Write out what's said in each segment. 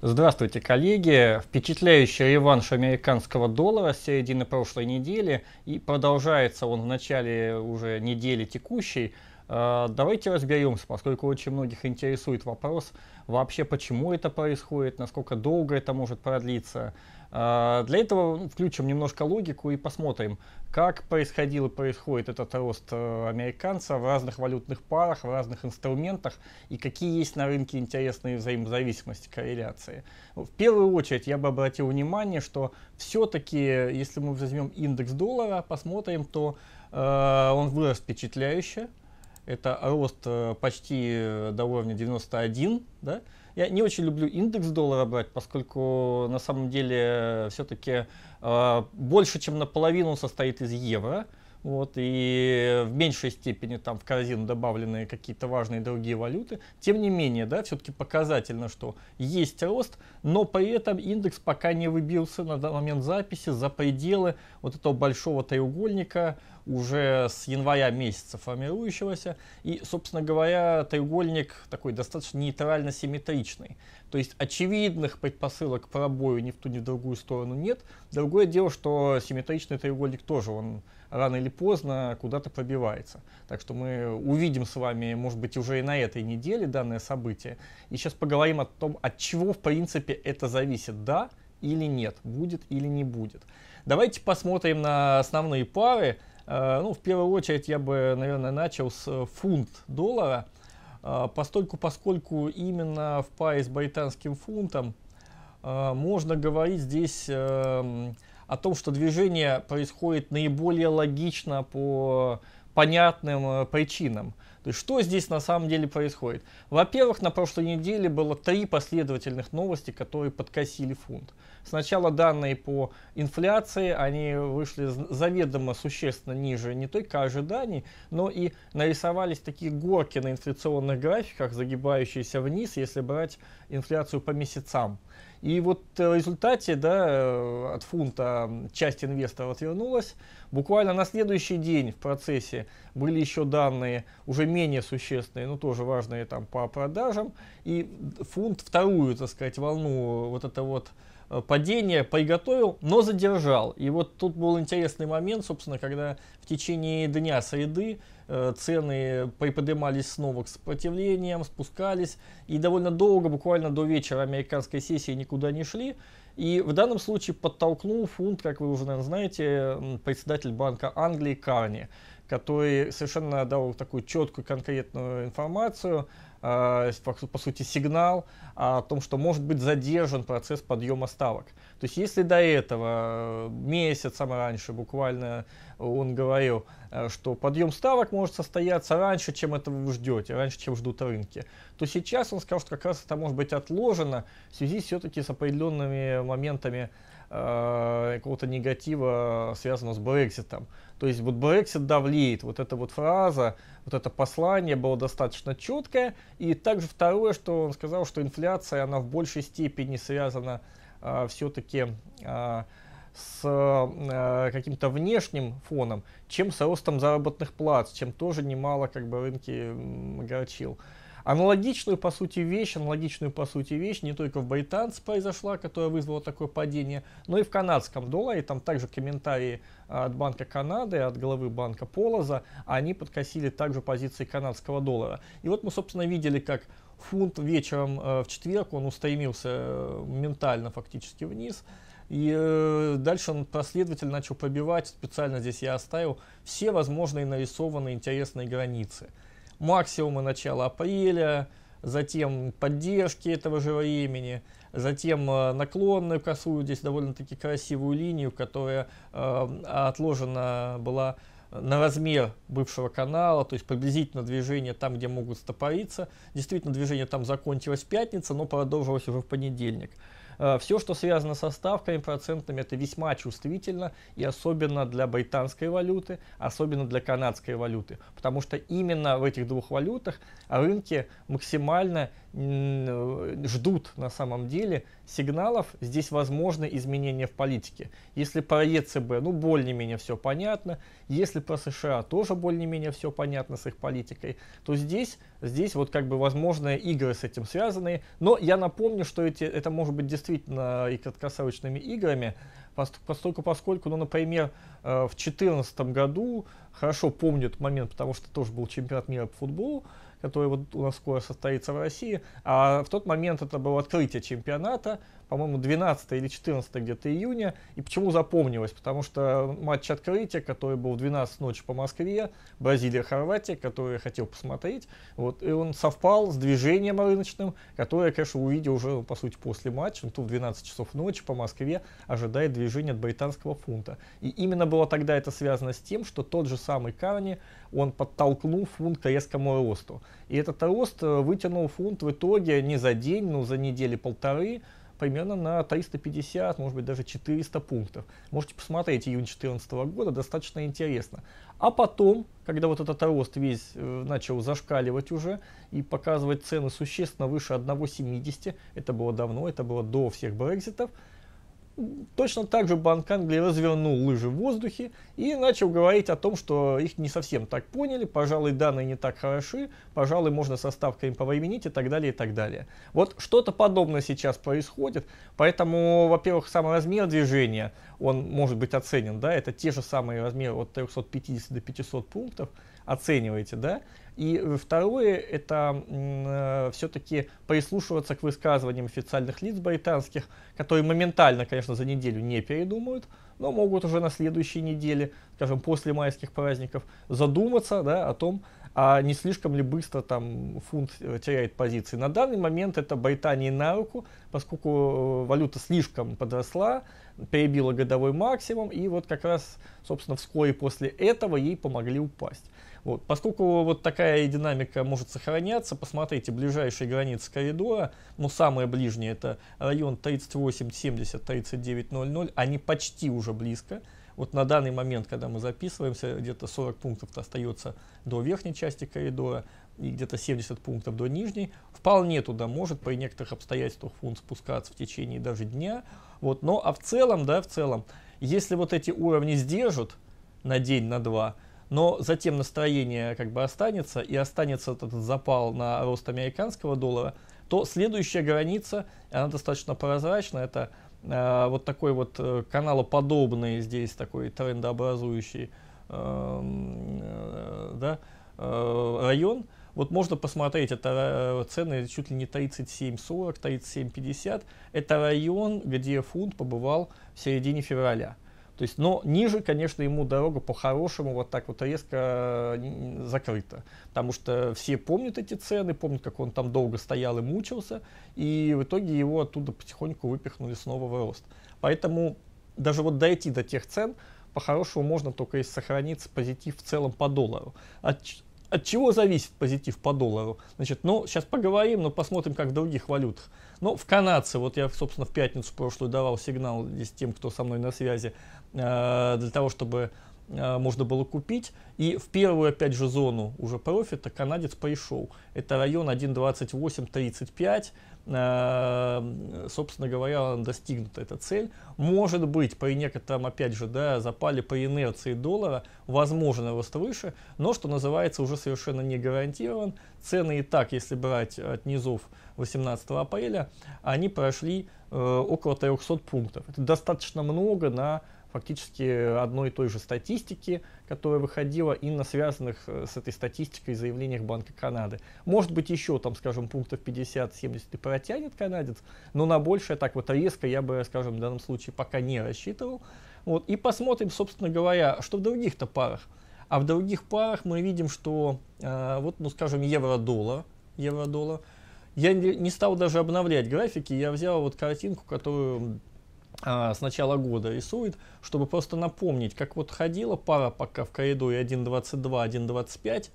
Здравствуйте, коллеги! Впечатляющий реванш американского доллара с середины прошлой недели, и продолжается он в начале уже недели текущей. А, давайте разберемся, поскольку очень многих интересует вопрос вообще, почему это происходит, насколько долго это может продлиться. А, для этого ну, включим немножко логику и посмотрим, как происходил и происходит этот рост э, американца в разных валютных парах, в разных инструментах и какие есть на рынке интересные взаимозависимости, корреляции. Ну, в первую очередь я бы обратил внимание, что все-таки, если мы возьмем индекс доллара, посмотрим, то э, он вырос впечатляюще. Это рост э, почти э, до уровня 91, да? Я не очень люблю индекс доллара брать, поскольку на самом деле э, все-таки э, больше, чем наполовину состоит из евро вот, и в меньшей степени там в корзину добавлены какие-то важные другие валюты. Тем не менее, да, все-таки показательно, что есть рост, но при этом индекс пока не выбился на данный момент записи за пределы вот этого большого треугольника, уже с января месяца формирующегося. И, собственно говоря, треугольник такой достаточно нейтрально-симметричный. То есть очевидных предпосылок к пробою ни в ту, ни в другую сторону нет. Другое дело, что симметричный треугольник тоже он рано или поздно куда-то пробивается. Так что мы увидим с вами, может быть, уже и на этой неделе данное событие. И сейчас поговорим о том, от чего, в принципе, это зависит, да или нет, будет или не будет. Давайте посмотрим на основные пары. Э, ну, в первую очередь я бы, наверное, начал с фунт доллара, э, постольку, поскольку именно в паре с британским фунтом э, можно говорить здесь эм, о том, что движение происходит наиболее логично по понятным э, причинам. То есть, что здесь на самом деле происходит? Во-первых, на прошлой неделе было три последовательных новости, которые подкосили фунт. Сначала данные по инфляции, они вышли заведомо существенно ниже не только ожиданий, но и нарисовались такие горки на инфляционных графиках, загибающиеся вниз, если брать инфляцию по месяцам. И вот э, в результате да, э, от фунта часть инвесторов отвернулась. Буквально на следующий день в процессе были еще данные, уже менее существенные, но тоже важные там по продажам. И фунт вторую, так сказать, волну э, вот это вот падение приготовил, но задержал. И вот тут был интересный момент, собственно, когда в течение дня среды Э, цены приподнимались снова к сопротивлениям, спускались. И довольно долго, буквально до вечера американской сессии никуда не шли. И в данном случае подтолкнул фунт, как вы уже, наверное, знаете, председатель Банка Англии Карни, который совершенно дал такую четкую конкретную информацию – Э, по сути, сигнал о том, что может быть задержан процесс подъема ставок. То есть если до этого э, месяц, самое раньше буквально э, он говорил, что подъем ставок может состояться раньше, чем это вы ждете, раньше, чем ждут рынки, то сейчас он сказал, что как раз это может быть отложено в связи все-таки с определенными моментами э, какого-то негатива, связанного с Брекситом. То есть вот Brexit давлеет, вот эта вот фраза, вот это послание было достаточно четкое. И также второе, что он сказал, что инфляция, она в большей степени связана э, а, все-таки э, а, с э, каким-то внешним фоном, чем с ростом заработных плат, чем тоже немало как бы рынки горчил. Э, Аналогичную, по сути, вещь, аналогичную, по сути, вещь не только в британце произошла, которая вызвала такое падение, но и в канадском долларе. Там также комментарии а, от Банка Канады, от главы Банка Полоза, они подкосили также позиции канадского доллара. И вот мы, собственно, видели, как фунт вечером э, в четверг, он устремился э, ментально фактически вниз. И э, дальше он последовательно начал пробивать, специально здесь я оставил, все возможные нарисованные интересные границы – максимумы начала апреля, затем поддержки этого же времени, затем э, наклонную косую, здесь довольно-таки красивую линию, которая э, отложена была на размер бывшего канала, то есть приблизительно движение там, где могут стопориться. Действительно, движение там закончилось в пятницу, но продолжилось уже в понедельник. Э, все, что связано со ставками процентными, это весьма чувствительно, и особенно для британской валюты, особенно для канадской валюты, потому что именно в этих двух валютах рынки максимально э, ждут на самом деле сигналов, здесь возможны изменения в политике. Если про ЕЦБ, ну, более-менее все понятно, если про США тоже более-менее все понятно с их политикой, то здесь, здесь вот как бы возможные игры с этим связаны. Но я напомню, что эти, это может быть действительно действительно и краткосрочными играми, поскольку, поскольку ну, например, э, в 2014 году, хорошо помнит момент, потому что тоже был чемпионат мира по футболу, который вот у нас скоро состоится в России, а в тот момент это было открытие чемпионата, по-моему, 12 или 14 где-то июня. И почему запомнилось? Потому что матч открытия, который был в 12 ночи по Москве, Бразилия-Хорватия, который я хотел посмотреть, вот, и он совпал с движением рыночным, которое я, конечно, увидел уже, ну, по сути, после матча. Ну, тут в 12 часов ночи по Москве ожидает движение от британского фунта. И именно было тогда это связано с тем, что тот же самый Карни, он подтолкнул фунт к резкому росту. И этот рост э, вытянул фунт в итоге не за день, но ну, за недели полторы, примерно на 350, может быть, даже 400 пунктов. Можете посмотреть июнь 2014 года, достаточно интересно. А потом, когда вот этот рост весь э, начал зашкаливать уже и показывать цены существенно выше 1,70, это было давно, это было до всех Брекзитов, Точно так же Банк Англии развернул лыжи в воздухе и начал говорить о том, что их не совсем так поняли, пожалуй, данные не так хороши, пожалуй, можно со ставкой им повременить и так далее, и так далее. Вот что-то подобное сейчас происходит, поэтому, во-первых, сам размер движения, он может быть оценен, да, это те же самые размеры от 350 до 500 пунктов, оцениваете, да. И э, второе, это э, все-таки прислушиваться к высказываниям официальных лиц британских, которые моментально, конечно, за неделю не передумают, но могут уже на следующей неделе, скажем, после майских праздников, задуматься да, о том, а не слишком ли быстро там фунт э, теряет позиции. На данный момент это Британии на руку, поскольку э, валюта слишком подросла, перебила годовой максимум, и вот как раз, собственно, вскоре после этого ей помогли упасть. Вот. Поскольку вот такая динамика может сохраняться, посмотрите, ближайшие границы коридора, ну самые ближние это район 3870, 3900. они почти уже близко. Вот на данный момент, когда мы записываемся, где-то 40 пунктов остается до верхней части коридора и где-то 70 пунктов до нижней. Вполне туда может при некоторых обстоятельствах фунт спускаться в течение даже дня. Вот. Но а в целом, да, в целом, если вот эти уровни сдержат на день, на два – но затем настроение как бы останется, и останется этот запал на рост американского доллара, то следующая граница, она достаточно прозрачна, это э, вот такой вот э, каналоподобный здесь такой трендообразующий эм, э, да, э, район. Вот можно посмотреть, это э, цены чуть ли не 37,40, 37,50. Это район, где фунт побывал в середине февраля. То есть, но ниже, конечно, ему дорога по-хорошему вот так вот резко э, закрыта. Потому что все помнят эти цены, помнят, как он там долго стоял и мучился, и в итоге его оттуда потихоньку выпихнули снова в рост. Поэтому даже вот дойти до тех цен, по-хорошему можно только если сохранится позитив в целом по доллару. От чего зависит позитив по доллару? Значит, ну, сейчас поговорим, но посмотрим, как в других валютах. Ну, в канадце, вот я, собственно, в пятницу прошлую давал сигнал здесь тем, кто со мной на связи, э, для того, чтобы Э, можно было купить. И в первую, опять же, зону уже профита канадец пришел. Это район 1.28.35. Э, собственно говоря, достигнута эта цель. Может быть, при некотором, опять же, да, запале по инерции доллара, возможно, рост выше, но, что называется, уже совершенно не гарантирован. Цены и так, если брать от низов 18 апреля, они прошли э, около 300 пунктов. Это достаточно много на фактически одной и той же статистики, которая выходила и на связанных э, с этой статистикой заявлениях Банка Канады. Может быть, еще там, скажем, пунктов 50-70 и протянет канадец, но на большее так вот резко я бы, скажем, в данном случае пока не рассчитывал. Вот. И посмотрим, собственно говоря, что в других-то парах. А в других парах мы видим, что, э, вот, ну, скажем, евро-доллар, евро-доллар, я не стал даже обновлять графики, я взял вот картинку, которую а, с начала года рисует, чтобы просто напомнить, как вот ходила пара пока в коридоре 1.22, 1.25,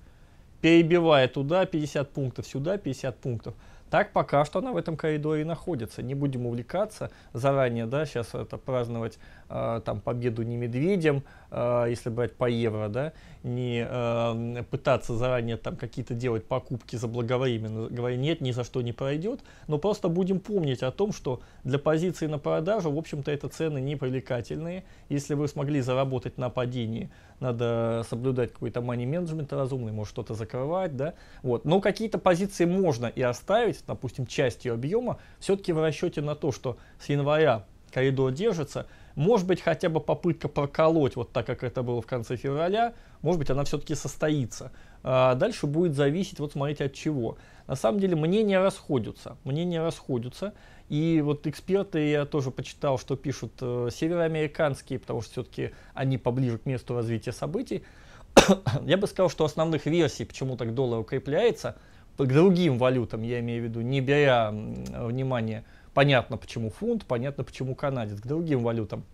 перебивая туда 50 пунктов, сюда 50 пунктов – так пока что она в этом коридоре находится. Не будем увлекаться заранее, да, сейчас это праздновать э, там победу не медведем, э, если брать по евро, да, не э, пытаться заранее там какие-то делать покупки заблаговременно, говоря нет, ни за что не пройдет, но просто будем помнить о том, что для позиции на продажу, в общем-то, это цены не привлекательные. Если вы смогли заработать на падении, надо соблюдать какой-то money management разумный, может что-то закрывать, да, вот. Но какие-то позиции можно и оставить, зависит, допустим, часть ее объема, все-таки в расчете на то, что с января коридор держится, может быть, хотя бы попытка проколоть, вот так, как это было в конце февраля, может быть, она все-таки состоится. А дальше будет зависеть, вот смотрите, от чего. На самом деле мнения расходятся, мнения расходятся. И вот эксперты, я тоже почитал, что пишут э, североамериканские, потому что все-таки они поближе к месту развития событий. я бы сказал, что основных версий, почему так доллар укрепляется – к другим валютам, я имею в виду, не беря внимание, понятно почему фунт, понятно почему канадец, к другим валютам.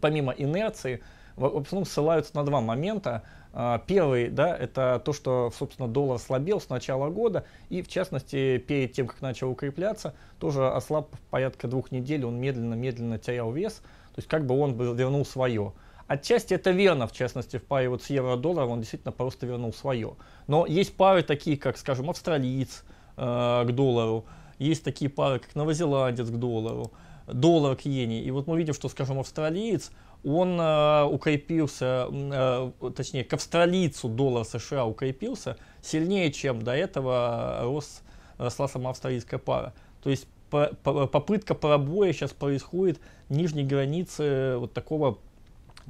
Помимо инерции, в основном ссылаются на два момента. А, первый, да, это то, что, собственно, доллар слабел с начала года, и, в частности, перед тем, как начал укрепляться, тоже ослаб порядка двух недель, он медленно-медленно терял вес, то есть как бы он бы вернул свое. Отчасти это верно, в частности, в паре вот с евро-долларом он действительно просто вернул свое. Но есть пары такие, как, скажем, австралиец э, к доллару, есть такие пары, как новозеландец к доллару, доллар к иене. И вот мы видим, что, скажем, австралиец, он э, укрепился, э, точнее, к австралийцу доллар США укрепился сильнее, чем до этого рос, росла сама австралийская пара. То есть попытка пробоя сейчас происходит нижней границы вот такого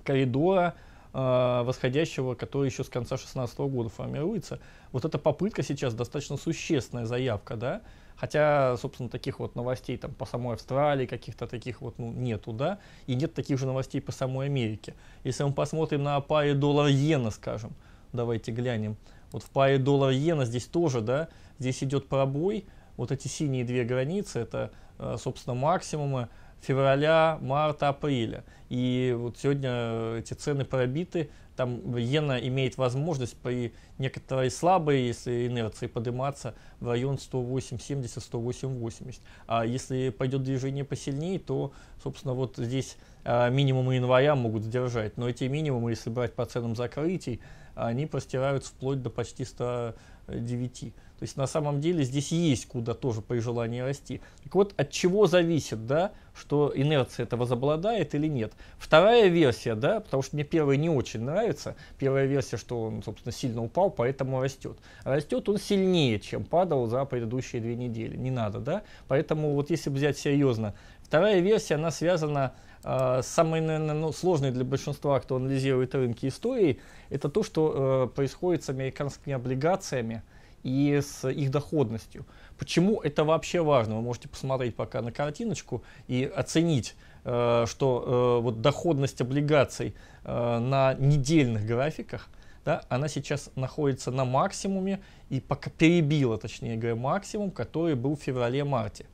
коридора а, восходящего, который еще с конца 2016 года формируется. Вот эта попытка сейчас достаточно существенная заявка, да, хотя, собственно, таких вот новостей там по самой Австралии, каких-то таких вот ну, нету, да, и нет таких же новостей по самой Америке. Если мы посмотрим на паре доллар-иена, скажем, давайте глянем, вот в паре доллар-иена здесь тоже, да, здесь идет пробой, вот эти синие две границы, это, э, собственно, максимумы, февраля, марта, апреля. И вот сегодня э, эти цены пробиты. Там иена имеет возможность при некоторой слабой, если инерции, подниматься в район 108.70-108.80. А если пойдет движение посильнее, то, собственно, вот здесь а, минимумы января могут сдержать. Но эти минимумы, если брать по ценам закрытий, они простираются вплоть до почти 109. То есть на самом деле здесь есть куда тоже при желании расти. Так вот, от чего зависит, да, что инерция это возобладает или нет. Вторая версия, да, потому что мне первая не очень нравится. Первая версия, что он, собственно, сильно упал, поэтому растет. Растет он сильнее, чем падал за предыдущие две недели. Не надо, да? Поэтому вот если взять серьезно, вторая версия, она связана а, самой, наверное, ну, сложной для большинства, кто анализирует рынки истории, это то, что э, происходит с американскими облигациями, и с их доходностью. Почему это вообще важно? Вы можете посмотреть пока на картиночку и оценить, э, что э, вот доходность облигаций э, на недельных графиках да, она сейчас находится на максимуме и пока перебила, точнее говоря, максимум, который был в феврале-марте.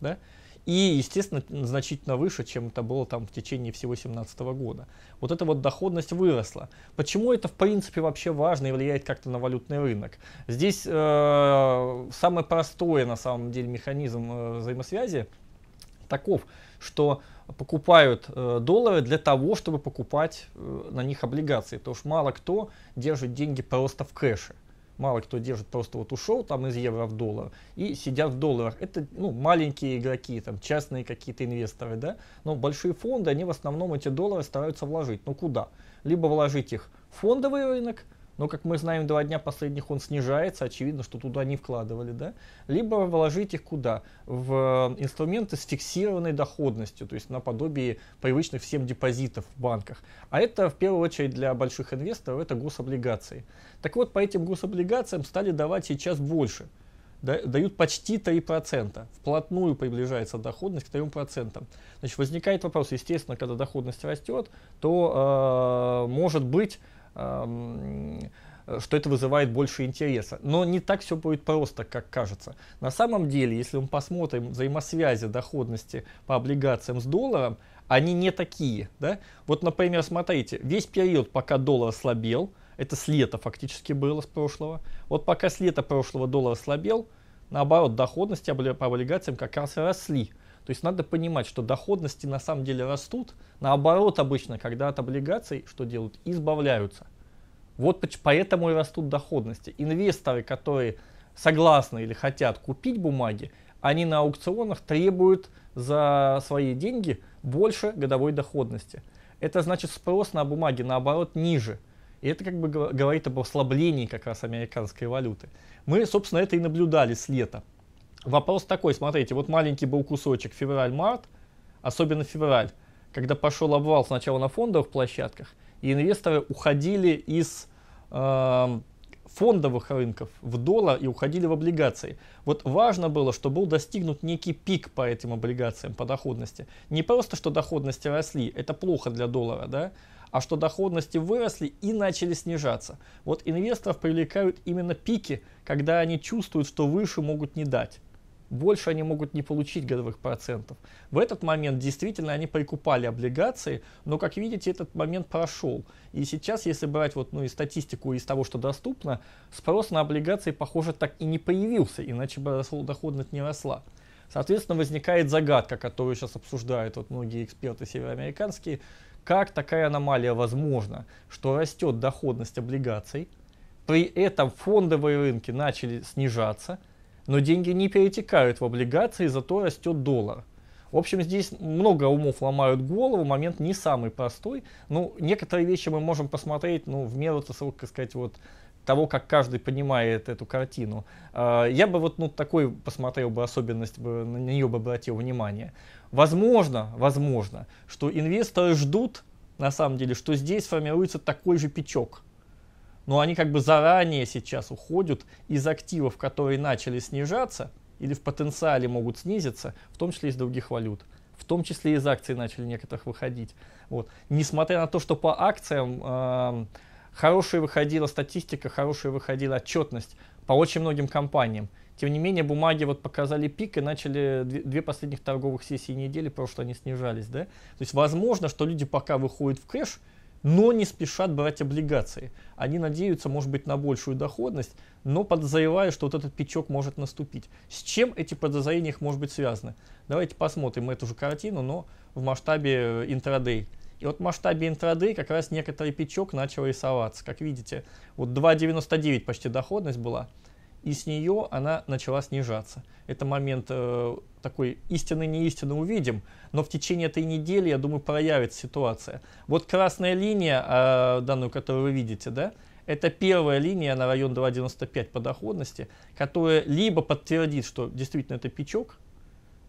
Да? и, естественно, значительно выше, чем это было там в течение всего 2017 года. Вот эта вот доходность выросла. Почему это, в принципе, вообще важно и влияет как-то на валютный рынок? Здесь э, самый простой, на самом деле, механизм э, взаимосвязи таков, что покупают э, доллары для того, чтобы покупать э, на них облигации. Потому что мало кто держит деньги просто в кэше мало кто держит, просто вот ушел там из евро в доллар и сидят в долларах. Это ну, маленькие игроки, там, частные какие-то инвесторы, да, но большие фонды, они в основном эти доллары стараются вложить. Ну куда? Либо вложить их в фондовый рынок, но, как мы знаем, два дня последних он снижается, очевидно, что туда не вкладывали, да? Либо вложить их куда? В э, инструменты с фиксированной доходностью, то есть наподобие привычных всем депозитов в банках. А это, в первую очередь, для больших инвесторов, это гособлигации. Так вот, по этим гособлигациям стали давать сейчас больше – дают почти 3%. Вплотную приближается доходность к 3%. Значит, возникает вопрос, естественно, когда доходность растет, то э, может быть что это вызывает больше интереса. Но не так все будет просто, как кажется. На самом деле, если мы посмотрим взаимосвязи доходности по облигациям с долларом, они не такие. Да? Вот, например, смотрите, весь период, пока доллар слабел, это с лета фактически было с прошлого, вот пока с лета прошлого доллар слабел, наоборот, доходности по облигациям как раз и росли. То есть надо понимать, что доходности на самом деле растут. Наоборот, обычно, когда от облигаций что делают? Избавляются. Вот поэтому и растут доходности. Инвесторы, которые согласны или хотят купить бумаги, они на аукционах требуют за свои деньги больше годовой доходности. Это значит спрос на бумаги, наоборот, ниже. И это как бы говорит об ослаблении как раз американской валюты. Мы, собственно, это и наблюдали с лета. Вопрос такой, смотрите, вот маленький был кусочек февраль-март, особенно февраль, когда пошел обвал сначала на фондовых площадках, и инвесторы уходили из э, фондовых рынков в доллар и уходили в облигации. Вот важно было, что был достигнут некий пик по этим облигациям по доходности. Не просто, что доходности росли, это плохо для доллара, да, а что доходности выросли и начали снижаться. Вот инвесторов привлекают именно пики, когда они чувствуют, что выше могут не дать больше они могут не получить годовых процентов. В этот момент действительно они прикупали облигации, но, как видите, этот момент прошел. И сейчас, если брать вот, ну, и статистику из того, что доступно, спрос на облигации, похоже, так и не появился, иначе бы доходность не росла. Соответственно, возникает загадка, которую сейчас обсуждают вот многие эксперты североамериканские, как такая аномалия возможна, что растет доходность облигаций, при этом фондовые рынки начали снижаться – но деньги не перетекают в облигации, зато растет доллар. В общем, здесь много умов ломают голову, момент не самый простой. Ну, некоторые вещи мы можем посмотреть, ну, в меру, так сказать, вот того, как каждый понимает эту картину. А, я бы вот ну, такой посмотрел бы особенность, на нее бы обратил внимание. Возможно, возможно, что инвесторы ждут, на самом деле, что здесь формируется такой же печок – но они как бы заранее сейчас уходят из активов, которые начали снижаться или в потенциале могут снизиться, в том числе из других валют. В том числе из акций начали некоторых выходить. Вот. Несмотря на то, что по акциям э, хорошая выходила статистика, хорошая выходила отчетность по очень многим компаниям. Тем не менее, бумаги вот показали пик и начали две, две последних торговых сессии недели, просто они снижались. Да? То есть возможно, что люди пока выходят в кэш, но не спешат брать облигации. Они надеются, может быть, на большую доходность, но подозревая, что вот этот печок может наступить. С чем эти подозрения их может быть связаны? Давайте посмотрим эту же картину, но в масштабе э, интрадей. И вот в масштабе интрадей как раз некоторый печок начал рисоваться. Как видите, вот 2,99 почти доходность была – и с нее она начала снижаться. Это момент э, такой истины не истины увидим, но в течение этой недели, я думаю, проявится ситуация. Вот красная линия, э, данную, которую вы видите, да, это первая линия на район 2.95 по доходности, которая либо подтвердит, что действительно это печок,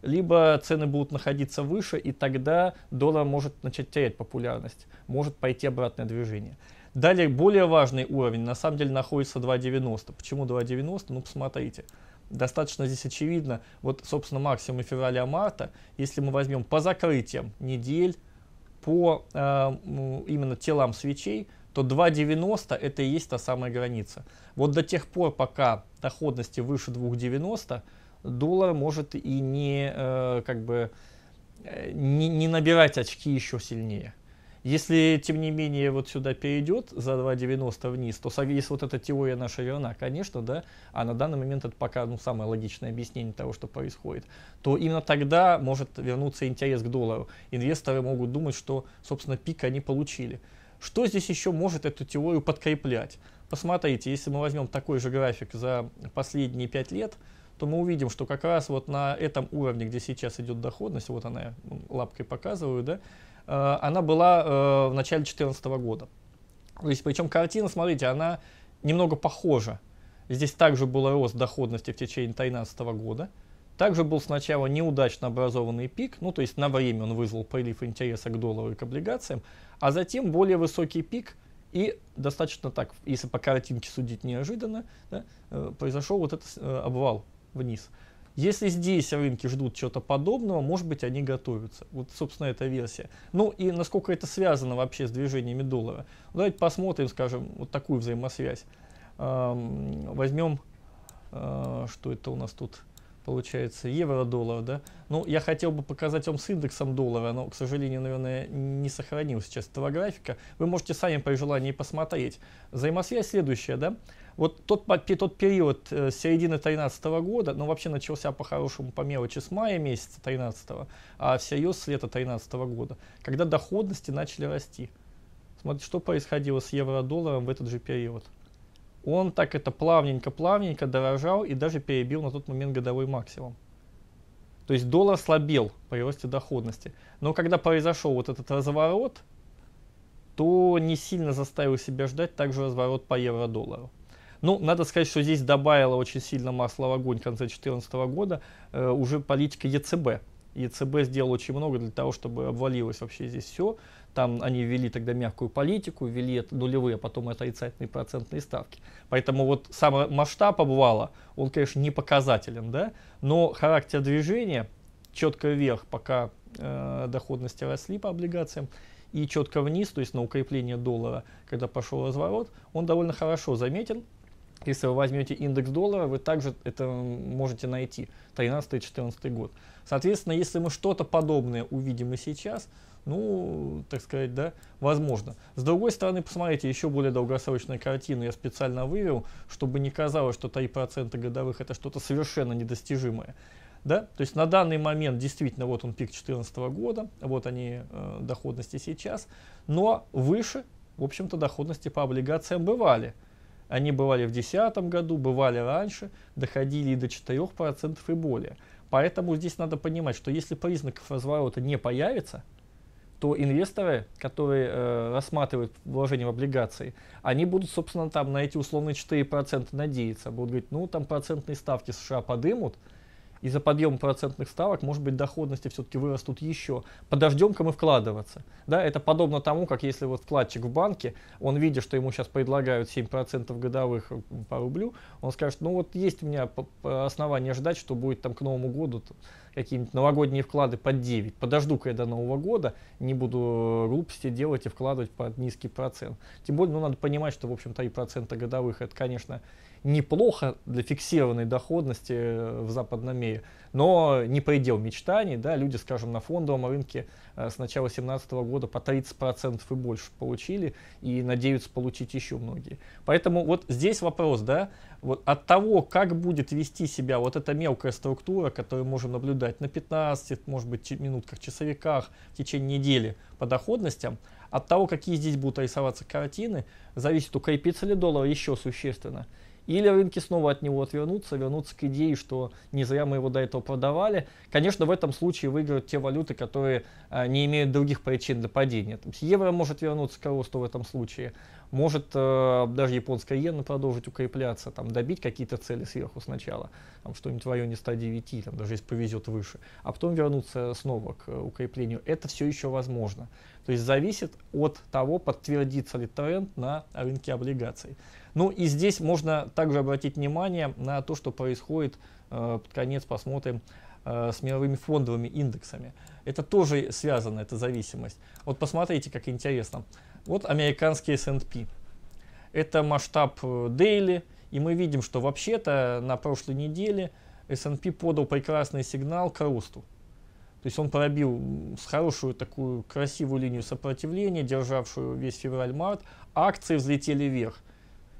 либо цены будут находиться выше, и тогда доллар может начать терять популярность, может пойти обратное движение. Далее более важный уровень на самом деле находится 2.90. Почему 2.90? Ну посмотрите. Достаточно здесь очевидно, вот собственно максимум февраля-марта, если мы возьмем по закрытиям недель, по э, именно телам свечей, то 2.90 это и есть та самая граница. Вот до тех пор, пока доходности выше 2.90, доллар может и не, э, как бы, э, не, не набирать очки еще сильнее. Если, тем не менее, вот сюда перейдет за 2,90 вниз, то если вот эта теория наша верна, конечно, да, а на данный момент это пока ну, самое логичное объяснение того, что происходит, то именно тогда может вернуться интерес к доллару. Инвесторы могут думать, что, собственно, пик они получили. Что здесь еще может эту теорию подкреплять? Посмотрите, если мы возьмем такой же график за последние 5 лет, то мы увидим, что как раз вот на этом уровне, где сейчас идет доходность, вот она ну, лапкой показываю, да, Э, она была э, в начале 2014 года. То есть, причем картина, смотрите, она немного похожа. Здесь также был рост доходности в течение 2013 года. Также был сначала неудачно образованный пик, ну то есть на время он вызвал прилив интереса к доллару и к облигациям, а затем более высокий пик и достаточно так, если по картинке судить неожиданно, да, э, произошел вот этот обвал вниз. Если здесь рынки ждут чего-то подобного, может быть, они готовятся. Вот, собственно, эта версия. Ну и насколько это связано вообще с движениями доллара. Ну, давайте посмотрим, скажем, вот такую взаимосвязь. Эм, возьмем, э, что это у нас тут получается, евро-доллар, да? Ну, я хотел бы показать вам с индексом доллара, но, к сожалению, наверное, не сохранил сейчас этого графика. Вы можете сами при желании посмотреть. Взаимосвязь следующая, да? Вот тот, тот период э, с середины 2013 года, ну вообще начался по-хорошему по мелочи с мая месяца 2013, а всерьез с лета 2013 года, когда доходности начали расти. Смотрите, что происходило с евро-долларом в этот же период. Он так это плавненько-плавненько дорожал и даже перебил на тот момент годовой максимум. То есть доллар слабел при росте доходности. Но когда произошел вот этот разворот, то не сильно заставил себя ждать также разворот по евро-доллару. Ну, надо сказать, что здесь добавило очень сильно масло в огонь в конце 2014 года э, уже политика ЕЦБ. ЕЦБ сделал очень много для того, чтобы обвалилось вообще здесь все. Там они ввели тогда мягкую политику, ввели нулевые, а потом отрицательные процентные ставки. Поэтому вот сам масштаб обвала, он, конечно, не показателен, да, но характер движения четко вверх, пока э, доходности росли по облигациям, и четко вниз, то есть на укрепление доллара, когда пошел разворот, он довольно хорошо заметен, если вы возьмете индекс доллара, вы также это можете найти, 13-14 год. Соответственно, если мы что-то подобное увидим и сейчас, ну, так сказать, да, возможно. С другой стороны, посмотрите, еще более долгосрочная картина я специально вывел, чтобы не казалось, что 3% годовых это что-то совершенно недостижимое. Да? То есть на данный момент действительно вот он пик 2014 года, вот они э, доходности сейчас, но выше, в общем-то, доходности по облигациям бывали. Они бывали в 2010 году, бывали раньше, доходили и до 4% и более. Поэтому здесь надо понимать, что если признаков разворота не появится, то инвесторы, которые э, рассматривают вложение в облигации, они будут, собственно, там на эти условные 4% надеяться. Будут говорить, ну, там процентные ставки США подымут, из-за подъема процентных ставок, может быть, доходности все-таки вырастут еще. Подождем-ка мы вкладываться. Да, это подобно тому, как если вот вкладчик в банке, он видит, что ему сейчас предлагают 7% годовых э, по рублю, он скажет, ну вот есть у меня основания ждать, что будет там к Новому году какие-нибудь новогодние вклады под 9. Подожду-ка я до Нового года, не буду э, глупости делать и вкладывать под низкий процент. Тем более, ну, надо понимать, что, в общем, то и 3% годовых, это, конечно, неплохо для фиксированной доходности э, в западном мире, но не предел мечтаний. Да, люди, скажем, на фондовом рынке э, с начала 2017 года по 30% и больше получили и надеются получить еще многие. Поэтому вот здесь вопрос, да, вот от того, как будет вести себя вот эта мелкая структура, которую можем наблюдать на 15, может быть, минутках, часовиках в течение недели по доходностям, от того, какие здесь будут рисоваться картины, зависит, укрепится ли доллар еще существенно или рынки снова от него отвернутся, вернутся к идее, что не зря мы его до этого продавали. Конечно, в этом случае выиграют те валюты, которые а, не имеют других причин для падения. То евро может вернуться к росту в этом случае может э, даже японская иена продолжить укрепляться, там, добить какие-то цели сверху сначала, там, что-нибудь в районе 109, там, даже если повезет выше, а потом вернуться снова к э, укреплению. Это все еще возможно. То есть зависит от того, подтвердится ли тренд на рынке облигаций. Ну и здесь можно также обратить внимание на то, что происходит, э, под конец посмотрим, э, с мировыми фондовыми индексами. Это тоже связано, эта зависимость. Вот посмотрите, как интересно. Вот американский S&P. Это масштаб дейли, э, и мы видим, что вообще-то на прошлой неделе S&P подал прекрасный сигнал к росту. То есть он пробил с хорошую такую красивую линию сопротивления, державшую весь февраль-март. Акции взлетели вверх.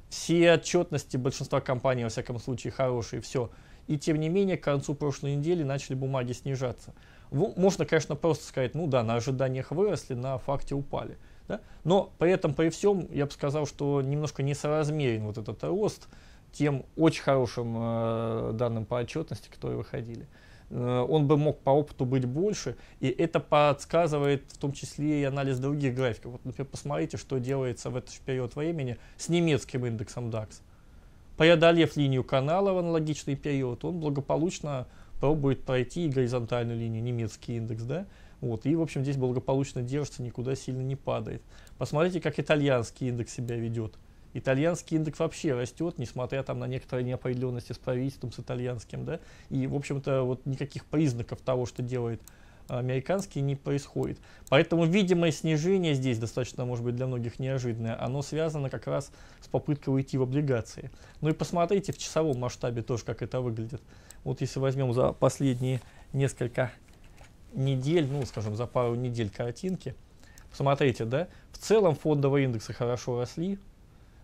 Все отчетности большинства компаний, во всяком случае, хорошие, все. И тем не менее, к концу прошлой недели начали бумаги снижаться. Можно, конечно, просто сказать, ну да, на ожиданиях выросли, на факте упали. Да? Но при этом, при всем, я бы сказал, что немножко несоразмерен вот этот рост тем очень хорошим э, данным по отчетности, которые выходили. Э, он бы мог по опыту быть больше, и это подсказывает в том числе и анализ других графиков. Вот, например, посмотрите, что делается в этот период времени с немецким индексом DAX. Преодолев линию канала в аналогичный период, он благополучно пробует пройти горизонтальную линию, немецкий индекс, да, вот, и, в общем, здесь благополучно держится, никуда сильно не падает. Посмотрите, как итальянский индекс себя ведет. Итальянский индекс вообще растет, несмотря там на некоторые неопределенности с правительством, с итальянским, да. И, в общем-то, вот никаких признаков того, что делает а, американский, не происходит. Поэтому видимое снижение здесь достаточно, может быть, для многих неожиданное. Оно связано как раз с попыткой уйти в облигации. Ну и посмотрите в часовом масштабе тоже, как это выглядит. Вот если возьмем за последние несколько недель, ну, скажем, за пару недель картинки. Посмотрите, да, в целом фондовые индексы хорошо росли,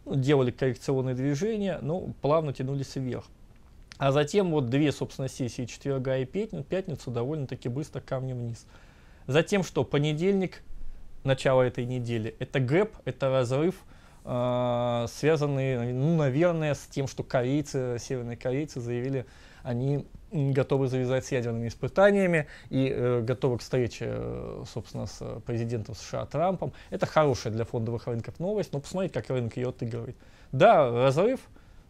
ну, делали коррекционные движения, но плавно тянулись вверх. А затем вот две, собственно, сессии четверга и пятницу довольно-таки быстро камнем вниз. Затем что? Понедельник, начало этой недели, это гэп, это разрыв, э, связанный, ну, наверное, с тем, что корейцы, северные корейцы заявили они готовы завязать с ядерными испытаниями и э, готовы к встрече, э, собственно, с э, президентом США Трампом. Это хорошая для фондовых рынков новость, но посмотрите, как рынок ее отыгрывает. Да, разрыв,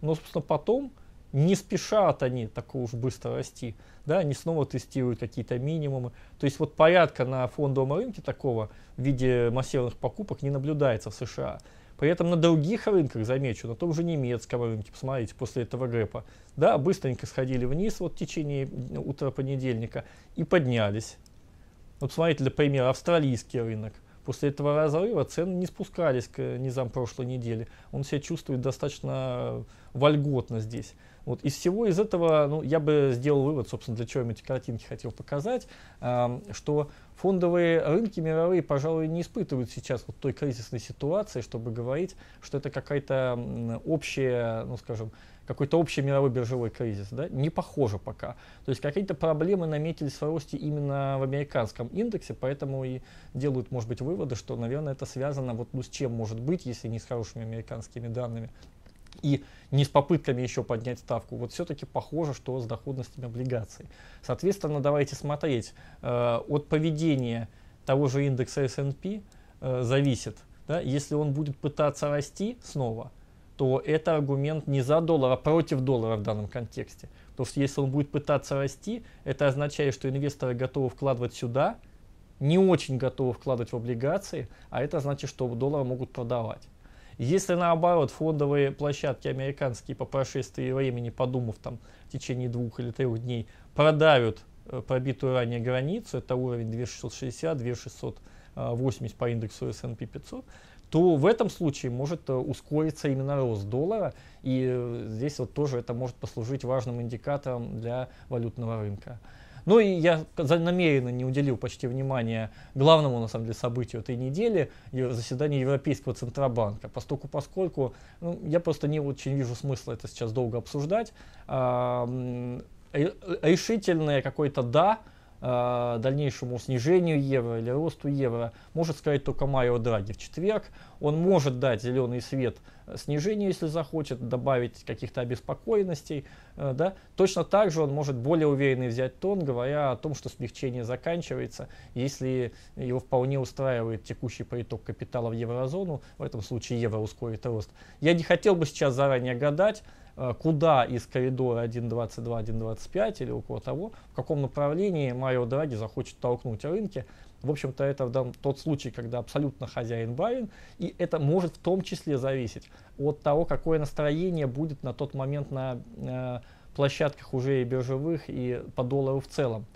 но, собственно, потом не спешат они такого уж быстро расти, да, они снова тестируют какие-то минимумы. То есть вот порядка на фондовом рынке такого в виде массированных покупок не наблюдается в США. При этом на других рынках, замечу, на том же немецком рынке, посмотрите, после этого гэпа, да, быстренько сходили вниз вот в течение утра понедельника и поднялись. Вот смотрите, для примера австралийский рынок. После этого разрыва цены не спускались к э, низам прошлой недели. Он себя чувствует достаточно э, вольготно здесь. Вот из всего из этого ну, я бы сделал вывод, собственно, для чего я эти картинки хотел показать, э, что фондовые рынки мировые, пожалуй, не испытывают сейчас вот той кризисной ситуации, чтобы говорить, что это какая-то общая, ну скажем, какой-то общий мировой биржевой кризис. Да? Не похоже пока. То есть какие-то проблемы наметились в росте именно в американском индексе, поэтому и делают, может быть, выводы, что, наверное, это связано вот, ну, с чем может быть, если не с хорошими американскими данными и не с попытками еще поднять ставку, вот все-таки похоже, что с доходностями облигаций. Соответственно, давайте смотреть, э, от поведения того же индекса S&P э, зависит, да, если он будет пытаться расти снова, то это аргумент не за доллар, а против доллара в данном контексте. То есть, если он будет пытаться расти, это означает, что инвесторы готовы вкладывать сюда, не очень готовы вкладывать в облигации, а это значит, что доллары могут продавать. Если наоборот фондовые площадки американские по прошествии времени, подумав там в течение двух или трех дней, продавят э, пробитую ранее границу, это уровень 2660, 2680 по индексу S&P 500, то в этом случае может э, ускориться именно рост доллара, и э, здесь вот тоже это может послужить важным индикатором для валютного рынка. Ну и я намеренно не уделил почти внимания главному, на самом деле, событию этой недели, заседанию Европейского Центробанка, поскольку, поскольку ну, я просто не очень вижу смысла это сейчас долго обсуждать. А, э, э, решительное какое-то «да» Э, дальнейшему снижению евро или росту евро может сказать только Майо Драги в четверг. Он может дать зеленый свет э, снижению, если захочет, добавить каких-то обеспокоенностей. Э, да? Точно так же он может более уверенный взять тон, говоря о том, что смягчение заканчивается, если его вполне устраивает текущий приток капитала в еврозону, в этом случае евро ускорит рост. Я не хотел бы сейчас заранее гадать, Э, куда из коридора 1.22, 1.25 или около того, в каком направлении Марио Драги захочет толкнуть рынки. В общем-то, это в данном, тот случай, когда абсолютно хозяин барин, и это может в том числе зависеть от того, какое настроение будет на тот момент на э, площадках уже и биржевых, и по доллару в целом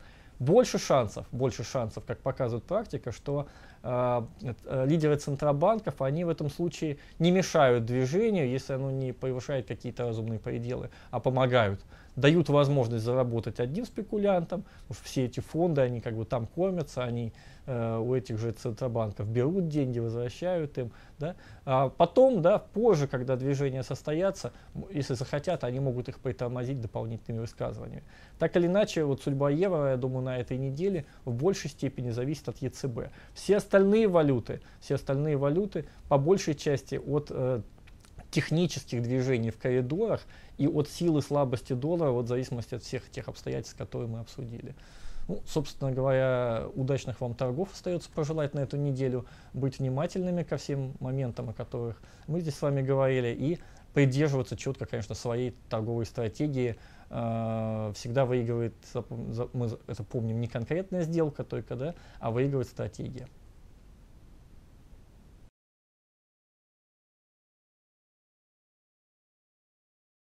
больше шансов, больше шансов, как показывает практика, что а, э, лидеры центробанков, они в этом случае не мешают движению, если оно не повышает какие-то разумные пределы, а помогают дают возможность заработать одним спекулянтам, уж все эти фонды, они как бы там кормятся, они э, у этих же центробанков берут деньги, возвращают им, да, а потом, да, позже, когда движения состоятся, если захотят, они могут их притормозить дополнительными высказываниями. Так или иначе, вот судьба евро, я думаю, на этой неделе в большей степени зависит от ЕЦБ. Все остальные валюты, все остальные валюты по большей части от э, технических движений в коридорах и от силы слабости доллара, вот в зависимости от всех тех обстоятельств, которые мы обсудили. Ну, собственно говоря, удачных вам торгов остается пожелать на эту неделю. Быть внимательными ко всем моментам, о которых мы здесь с вами говорили, и придерживаться четко, конечно, своей торговой стратегии. А, всегда выигрывает, мы это помним, не конкретная сделка только, да, а выигрывает стратегия.